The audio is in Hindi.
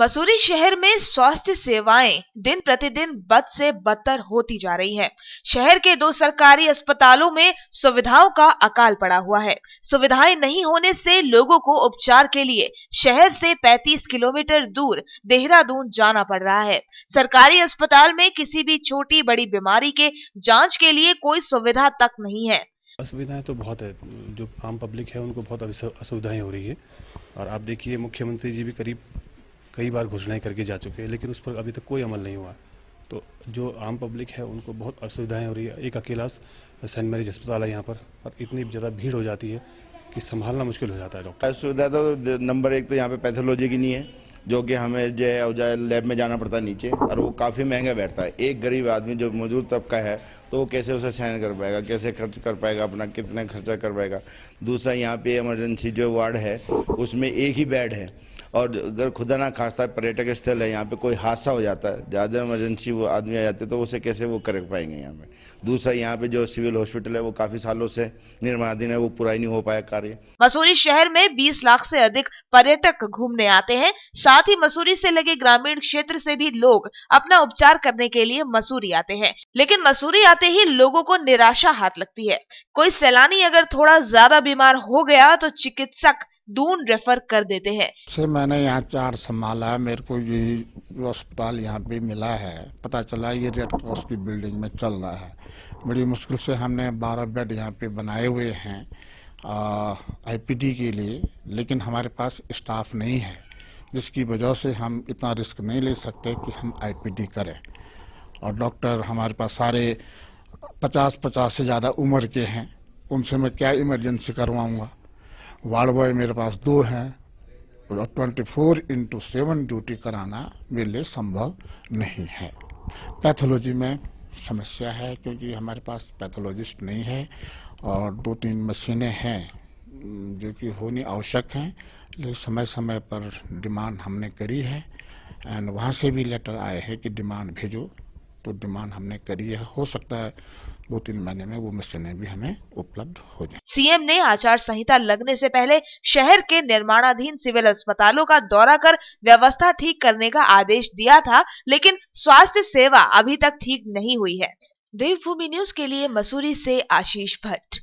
मसूरी शहर में स्वास्थ्य सेवाएं दिन प्रतिदिन बद से बदतर होती जा रही हैं। शहर के दो सरकारी अस्पतालों में सुविधाओं का अकाल पड़ा हुआ है सुविधाएं नहीं होने से लोगों को उपचार के लिए शहर से 35 किलोमीटर दूर देहरादून जाना पड़ रहा है सरकारी अस्पताल में किसी भी छोटी बड़ी बीमारी के जाँच के लिए कोई सुविधा तक नहीं है असुविधाएं तो बहुत है जो आम पब्लिक है उनको बहुत असुविधाएं हो रही है और आप देखिए मुख्यमंत्री जी भी करीब कई बार घोषणाएँ करके जा चुके हैं लेकिन उस पर अभी तक कोई अमल नहीं हुआ तो जो आम पब्लिक है उनको बहुत असुविधाएँ हो रही है एक अकेला सेंट मैरिज अस्पताल है यहाँ पर और इतनी ज़्यादा भीड़ हो जाती है कि संभालना मुश्किल हो जाता है डॉक्टर सुविधा तो नंबर एक तो यहाँ पर पैथोलॉजी की नहीं है जो कि हमें जो है औजाय लैब में जाना पड़ता है नीचे और वो काफ़ी महंगा बैठता है एक गरीब आदमी जो मजदूर तबका है तो वो कैसे उसे सहन कर पाएगा कैसे खर्च कर पाएगा अपना कितना खर्चा कर पाएगा दूसरा यहाँ पे इमरजेंसी जो वार्ड है उसमें एक ही बेड है और अगर खुदा ना खास्ता पर्यटक स्थल है यहाँ पे कोई हादसा हो जाता है ज़्यादा इमरजेंसी वो आदमी आ जाते तो उसे कैसे वो कर पाएंगे यहाँ पे दूसरा यहाँ पे जो सिविल हॉस्पिटल है वो काफी सालों से निर्माणाधीन है वो पूरा ही नहीं हो पाया कार्य मसूरी शहर में 20 लाख से अधिक पर्यटक घूमने आते हैं साथ ही मसूरी से लगे ग्रामीण क्षेत्र से भी लोग अपना उपचार करने के लिए मसूरी आते हैं लेकिन मसूरी आते ही लोगों को निराशा हाथ लगती है कोई सैलानी अगर थोड़ा ज्यादा बीमार हो गया तो चिकित्सक दून रेफर कर देते हैं से मैंने यहाँ चार संभाला है मेरे को ये अस्पताल यहाँ पे मिला है पता चला ये रेड क्रॉस की बिल्डिंग में चल रहा है बड़ी मुश्किल से हमने बारह बेड यहाँ पे बनाए हुए हैं आईपीडी के लिए लेकिन हमारे पास स्टाफ नहीं है जिसकी वजह से हम इतना रिस्क नहीं ले सकते कि हम आईपीडी करें और डॉक्टर हमारे पास सारे पचास पचास से ज़्यादा उम्र के हैं उनसे मैं क्या इमरजेंसी करवाऊँगा वार्ड बॉय मेरे पास दो हैं और twenty four into seven duty कराना मेरे लिए संभव नहीं है पैथोलॉजी में समस्या है क्योंकि हमारे पास पैथोलॉजिस्ट नहीं है और दो तीन मशीनें हैं जो कि होनी आवश्यक हैं लेकिन समय समय पर डिमांड हमने करी है एंड वहाँ से भी लेटर आए हैं कि डिमांड भेजो तो डिमांड हमने करी है हो सकता है दो तीन महीने में वो मशीनें भी हमें उपलब्ध हो जाए सीएम ने आचार संहिता लगने से पहले शहर के निर्माणाधीन सिविल अस्पतालों का दौरा कर व्यवस्था ठीक करने का आदेश दिया था लेकिन स्वास्थ्य सेवा अभी तक ठीक नहीं हुई है देवभूमि न्यूज के लिए मसूरी से आशीष भट्ट